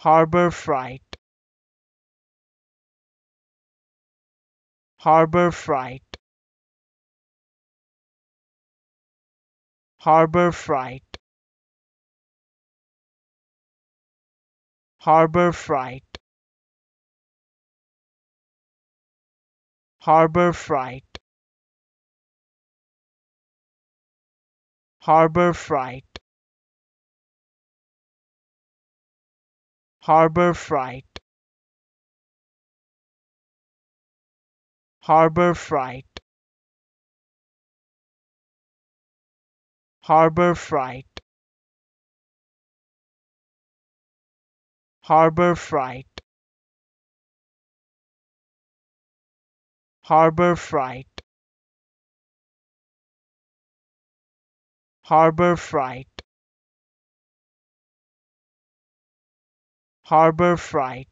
harbour freight harbour freight harbour freight harbour freight harbour freight harbour Harbour Freight Harbour Freight Harbour Freight Harbour Freight Harbour Freight Harbour fright. Harbor harbourfront